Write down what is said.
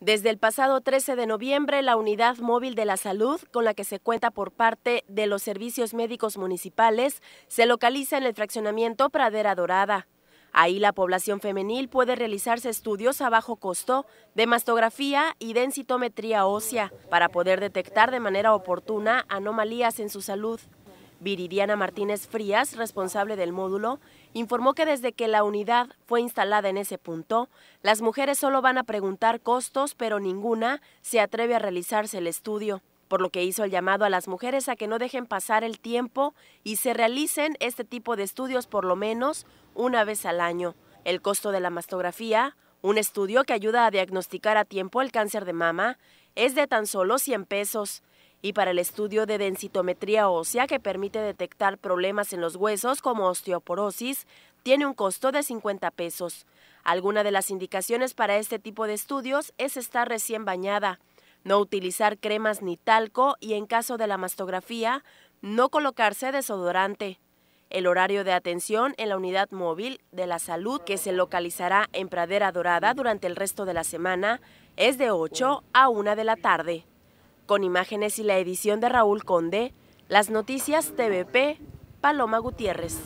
Desde el pasado 13 de noviembre, la unidad móvil de la salud, con la que se cuenta por parte de los servicios médicos municipales, se localiza en el fraccionamiento Pradera Dorada. Ahí la población femenil puede realizarse estudios a bajo costo de mastografía y densitometría ósea para poder detectar de manera oportuna anomalías en su salud. Viridiana Martínez Frías, responsable del módulo, informó que desde que la unidad fue instalada en ese punto, las mujeres solo van a preguntar costos, pero ninguna se atreve a realizarse el estudio, por lo que hizo el llamado a las mujeres a que no dejen pasar el tiempo y se realicen este tipo de estudios por lo menos una vez al año. El costo de la mastografía, un estudio que ayuda a diagnosticar a tiempo el cáncer de mama, es de tan solo 100 pesos y para el estudio de densitometría ósea que permite detectar problemas en los huesos como osteoporosis, tiene un costo de 50 pesos. Alguna de las indicaciones para este tipo de estudios es estar recién bañada, no utilizar cremas ni talco y en caso de la mastografía, no colocarse desodorante. El horario de atención en la unidad móvil de la salud que se localizará en Pradera Dorada durante el resto de la semana es de 8 a 1 de la tarde. Con imágenes y la edición de Raúl Conde, las noticias TVP, Paloma Gutiérrez.